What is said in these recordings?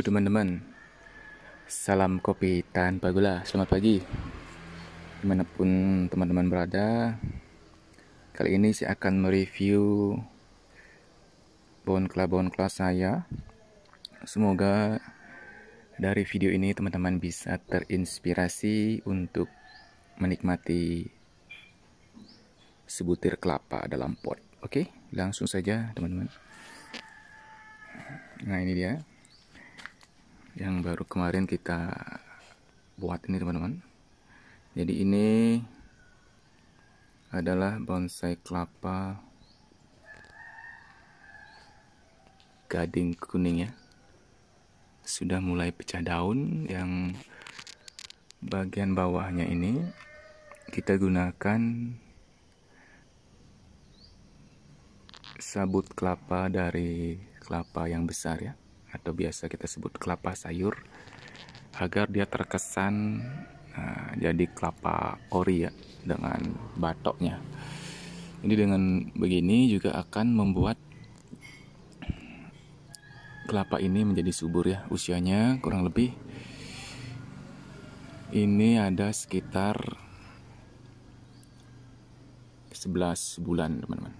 teman-teman Salam kopi tanpa gula Selamat pagi Dimanapun teman-teman berada Kali ini saya akan mereview Bonkla-bonkla saya Semoga dari video ini teman-teman bisa terinspirasi untuk menikmati sebutir kelapa dalam pot Oke, langsung saja teman-teman Nah ini dia yang baru kemarin kita buat ini teman-teman jadi ini adalah bonsai kelapa gading kuning ya sudah mulai pecah daun yang bagian bawahnya ini kita gunakan sabut kelapa dari kelapa yang besar ya atau biasa kita sebut kelapa sayur agar dia terkesan nah, jadi kelapa ori ya dengan batoknya. ini dengan begini juga akan membuat kelapa ini menjadi subur ya usianya kurang lebih ini ada sekitar 11 bulan teman-teman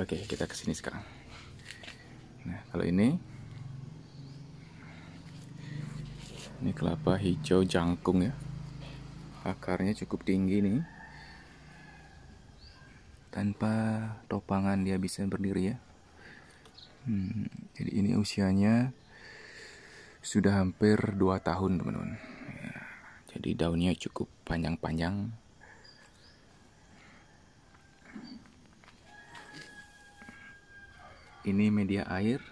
Oke, kita ke sini sekarang. Nah, kalau ini ini kelapa hijau jangkung ya. Akarnya cukup tinggi nih. Tanpa topangan dia bisa berdiri ya. Hmm, jadi ini usianya sudah hampir 2 tahun, teman-teman. Ya, jadi daunnya cukup panjang-panjang ini media air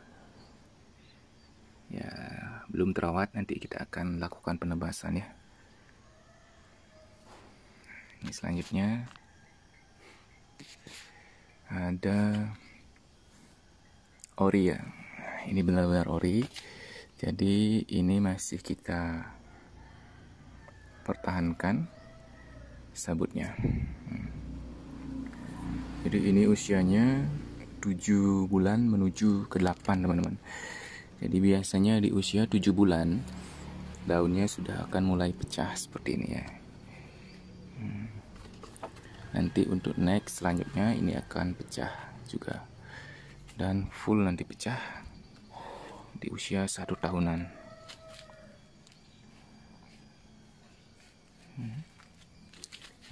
ya belum terawat nanti kita akan lakukan penebasan ya ini selanjutnya ada ori ya ini benar-benar ori jadi ini masih kita pertahankan sabutnya hmm. jadi ini usianya 7 bulan menuju ke 8 teman-teman jadi biasanya di usia 7 bulan daunnya sudah akan mulai pecah seperti ini ya hmm. nanti untuk next selanjutnya ini akan pecah juga dan full nanti pecah di usia satu tahunan hmm.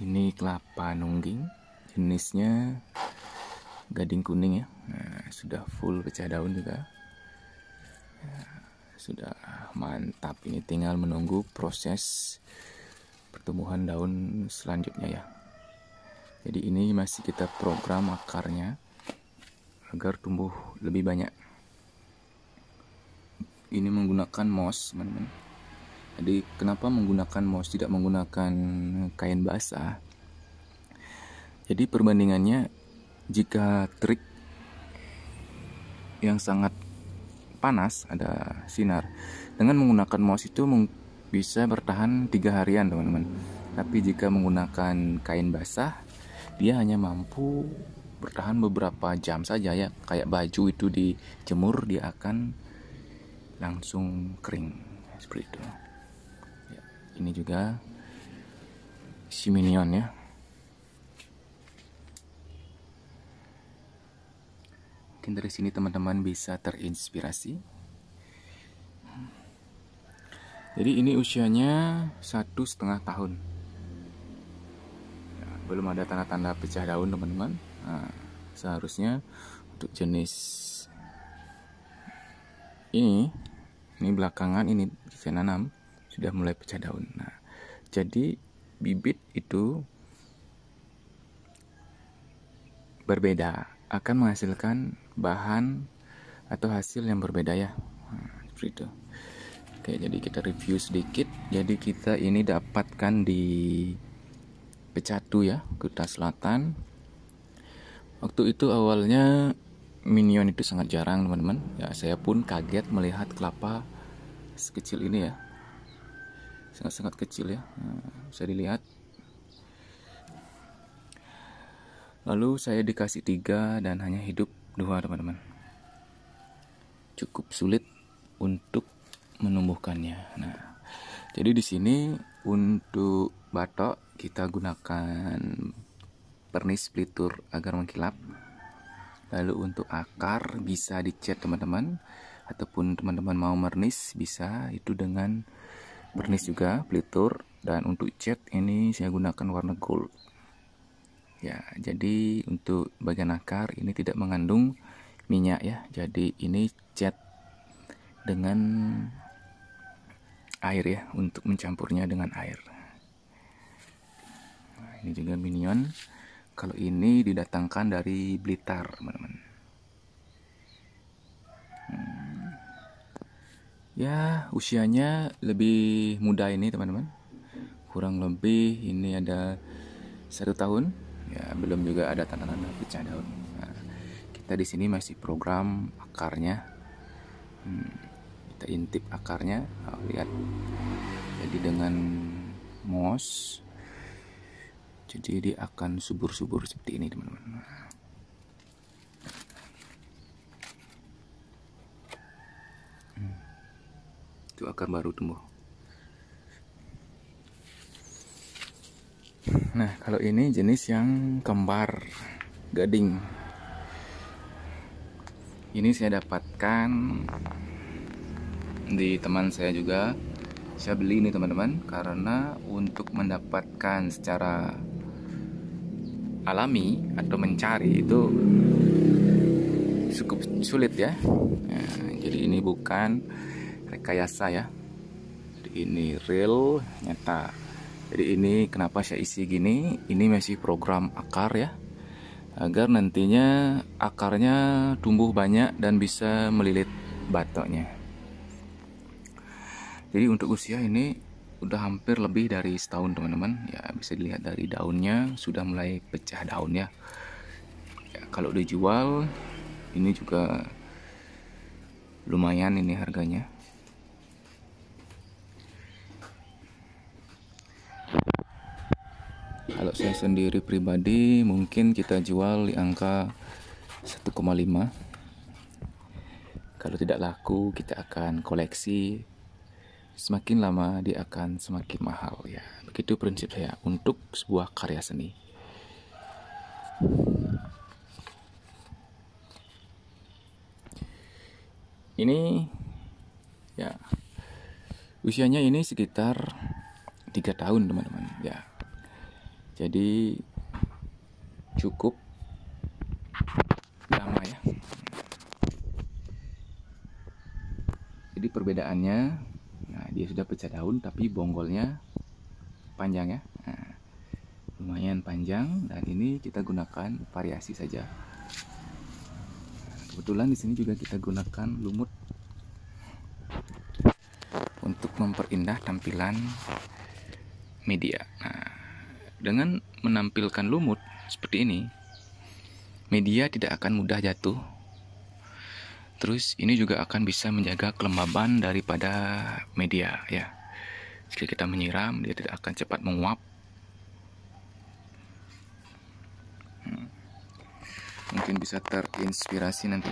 ini kelapa nungging jenisnya gading kuning ya nah, sudah full pecah daun juga ya, sudah mantap ini tinggal menunggu proses pertumbuhan daun selanjutnya ya jadi ini masih kita program akarnya agar tumbuh lebih banyak ini menggunakan moss teman-teman jadi kenapa menggunakan moss tidak menggunakan kain basah jadi perbandingannya jika trik yang sangat panas ada sinar dengan menggunakan mouse itu bisa bertahan tiga harian teman-teman tapi jika menggunakan kain basah dia hanya mampu bertahan beberapa jam saja ya kayak baju itu dijemur dia akan langsung kering seperti itu ya, ini juga si minion ya Mungkin dari sini teman-teman bisa terinspirasi. Jadi ini usianya satu setengah tahun. Ya, belum ada tanda-tanda pecah daun teman-teman. Nah, seharusnya untuk jenis ini, ini belakangan ini bisa nanam sudah mulai pecah daun. Nah, jadi bibit itu berbeda akan menghasilkan bahan atau hasil yang berbeda ya nah, seperti itu oke jadi kita review sedikit jadi kita ini dapatkan di Pecatu ya Kuta Selatan waktu itu awalnya minion itu sangat jarang teman-teman ya saya pun kaget melihat kelapa sekecil ini ya sangat-sangat kecil ya nah, bisa dilihat lalu saya dikasih tiga dan hanya hidup dua teman-teman cukup sulit untuk menumbuhkannya nah jadi di sini untuk batok kita gunakan pernis pelitur agar mengkilap lalu untuk akar bisa dicat teman-teman ataupun teman-teman mau mernis bisa itu dengan pernis juga pelitur dan untuk cat ini saya gunakan warna gold ya jadi untuk bagian akar ini tidak mengandung minyak ya jadi ini cat dengan air ya untuk mencampurnya dengan air nah, ini juga minion kalau ini didatangkan dari Blitar teman-teman hmm. ya usianya lebih muda ini teman-teman kurang lebih ini ada satu tahun ya belum juga ada tanda-tanda pecah daun nah, kita di sini masih program akarnya hmm, kita intip akarnya oh, lihat jadi dengan mos jadi dia akan subur-subur seperti ini teman-teman hmm, itu akan baru tumbuh Nah, kalau ini jenis yang kembar gading. Ini saya dapatkan di teman saya juga. Saya beli ini teman-teman karena untuk mendapatkan secara alami atau mencari itu cukup sulit ya. Nah, jadi ini bukan rekayasa ya. Jadi ini real nyata jadi ini kenapa saya isi gini ini masih program akar ya agar nantinya akarnya tumbuh banyak dan bisa melilit batoknya jadi untuk usia ini udah hampir lebih dari setahun teman-teman ya bisa dilihat dari daunnya sudah mulai pecah daunnya ya, kalau dijual ini juga lumayan ini harganya sendiri pribadi mungkin kita jual di angka 1,5 kalau tidak laku kita akan koleksi semakin lama dia akan semakin mahal ya begitu prinsip saya untuk sebuah karya seni ini ya usianya ini sekitar tiga tahun teman-teman ya jadi cukup lama ya jadi perbedaannya nah dia sudah pecah daun tapi bonggolnya panjang ya nah, lumayan panjang dan ini kita gunakan variasi saja kebetulan di sini juga kita gunakan lumut untuk memperindah tampilan media. Nah, dengan menampilkan lumut seperti ini, media tidak akan mudah jatuh. Terus ini juga akan bisa menjaga kelembaban daripada media ya. Jika kita menyiram, dia tidak akan cepat menguap. Hmm. Mungkin bisa terinspirasi nanti.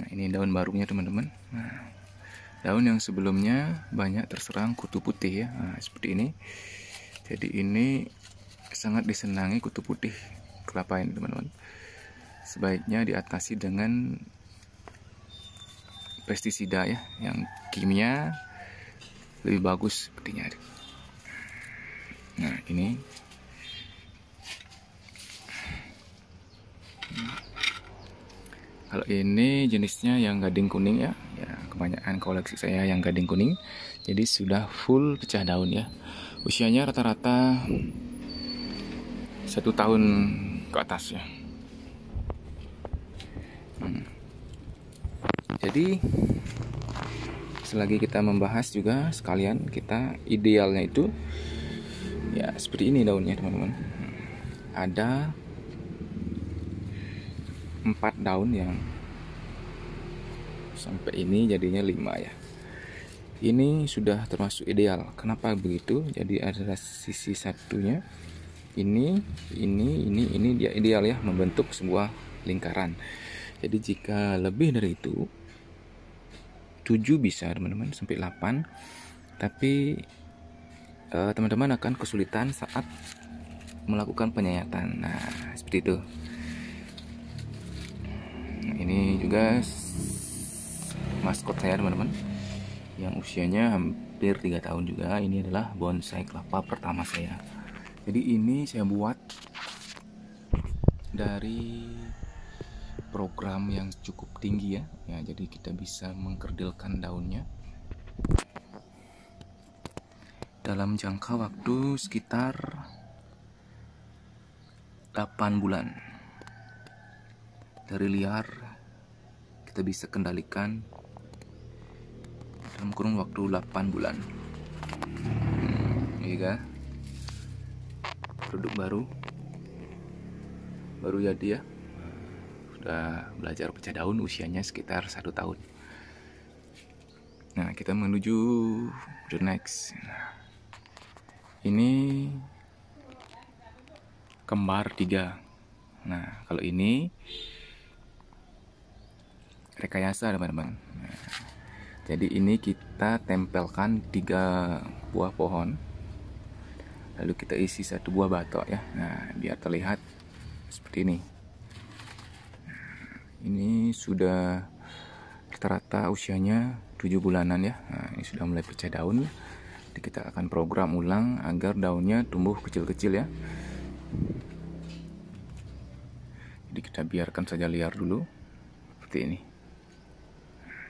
Nah, ini daun barunya teman-teman. Nah daun yang sebelumnya banyak terserang kutu putih ya nah, seperti ini jadi ini sangat disenangi kutu putih kelapa ini teman-teman sebaiknya diatasi dengan pestisida ya yang kimia lebih bagus sepertinya nah ini kalau ini jenisnya yang gading kuning ya kebanyakan koleksi saya yang gading kuning jadi sudah full pecah daun ya usianya rata-rata satu tahun ke atas ya hmm. jadi selagi kita membahas juga sekalian kita idealnya itu ya seperti ini daunnya teman-teman ada empat daun yang sampai ini jadinya 5 ya ini sudah termasuk ideal kenapa begitu jadi ada sisi satunya ini ini ini ini dia ideal ya membentuk sebuah lingkaran jadi jika lebih dari itu 7 bisa teman-teman sampai 8 tapi eh, teman-teman eh, teman -teman akan kesulitan saat melakukan penyayatan nah seperti itu nah, ini juga maskot saya teman-teman yang usianya hampir 3 tahun juga ini adalah bonsai kelapa pertama saya jadi ini saya buat dari program yang cukup tinggi ya ya jadi kita bisa mengkerdilkan daunnya dalam jangka waktu sekitar 8 bulan dari liar kita bisa kendalikan dalam kurun waktu 8 bulan hmm, ya produk baru baru jadi ya, ya sudah belajar pecah daun usianya sekitar satu tahun nah kita menuju the next ini kembar tiga nah kalau ini rekayasa teman-teman nah, jadi ini kita tempelkan tiga buah pohon lalu kita isi satu buah batok ya nah biar terlihat seperti ini nah, ini sudah rata-rata usianya 7 bulanan ya nah, ini sudah mulai pecah daun jadi kita akan program ulang agar daunnya tumbuh kecil-kecil ya jadi kita biarkan saja liar dulu seperti ini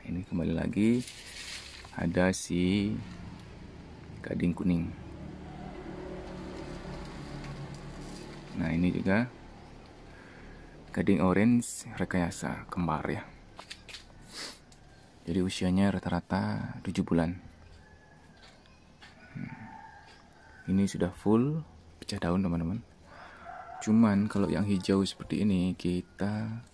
ini kembali lagi ada si gading kuning nah ini juga gading orange rekayasa kembar ya jadi usianya rata-rata 7 bulan hmm. ini sudah full pecah daun teman-teman cuman kalau yang hijau seperti ini kita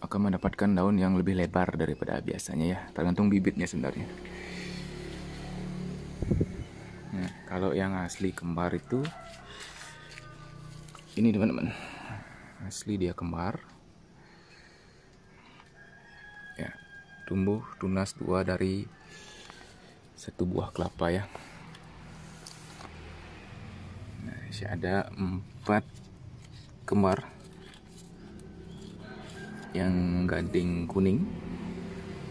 akan mendapatkan daun yang lebih lebar daripada biasanya ya tergantung bibitnya sebenarnya nah, kalau yang asli kembar itu ini teman-teman asli dia kembar ya tumbuh tunas dua dari satu buah kelapa ya nah, ada empat kembar yang gading kuning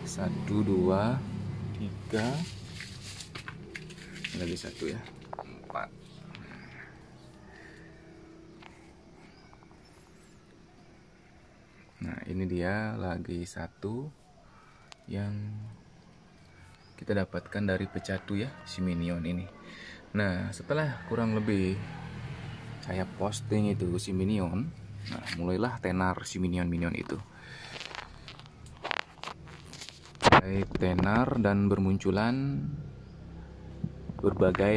satu dua tiga lagi satu ya empat nah ini dia lagi satu yang kita dapatkan dari pecatu ya si minion ini nah setelah kurang lebih saya posting itu si minion Nah, mulailah tenar si minion-minion itu. Baik, tenar dan bermunculan berbagai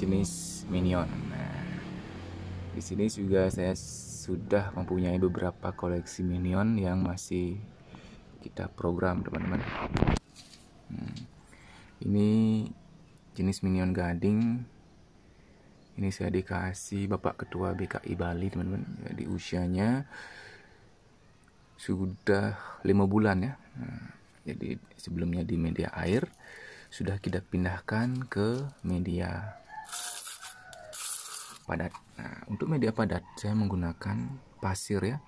jenis minion. Nah, di sini juga saya sudah mempunyai beberapa koleksi minion yang masih kita program, teman-teman. Hmm. Ini jenis minion gading ini saya dikasih Bapak Ketua BKI Bali teman-teman di usianya sudah lima bulan ya nah, jadi sebelumnya di media air sudah kita pindahkan ke media padat nah, untuk media padat saya menggunakan pasir ya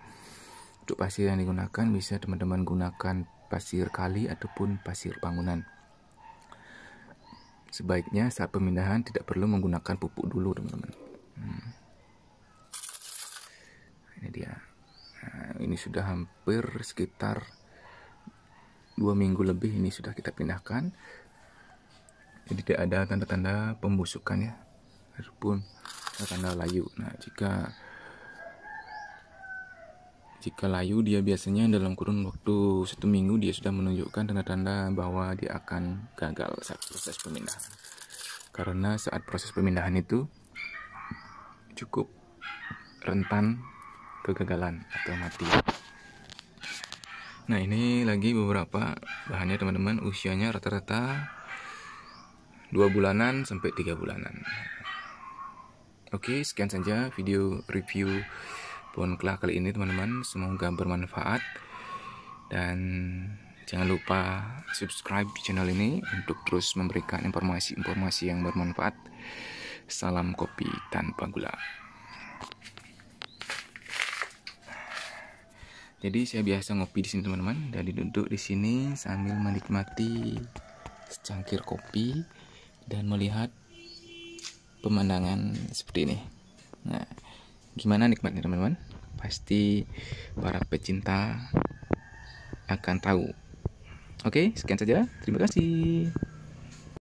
untuk pasir yang digunakan bisa teman-teman gunakan pasir kali ataupun pasir bangunan Sebaiknya saat pemindahan tidak perlu menggunakan pupuk dulu, teman-teman. Hmm. Ini dia. Nah, ini sudah hampir sekitar dua minggu lebih ini sudah kita pindahkan. Jadi tidak ada tanda-tanda pembusukan ya, ataupun tanda layu. Nah, jika jika layu, dia biasanya dalam kurun waktu satu minggu dia sudah menunjukkan tanda-tanda bahwa dia akan gagal saat proses pemindahan. Karena saat proses pemindahan itu cukup rentan kegagalan atau mati. Nah ini lagi beberapa bahannya teman-teman. Usianya rata-rata dua bulanan sampai tiga bulanan. Oke sekian saja video review kelak kali ini teman-teman semoga bermanfaat dan jangan lupa subscribe channel ini untuk terus memberikan informasi-informasi yang bermanfaat salam kopi tanpa gula jadi saya biasa ngopi di sini teman-teman dari duduk di sini sambil menikmati secangkir kopi dan melihat pemandangan seperti ini. Nah, gimana nikmatnya teman-teman pasti para pecinta akan tahu oke sekian saja terima kasih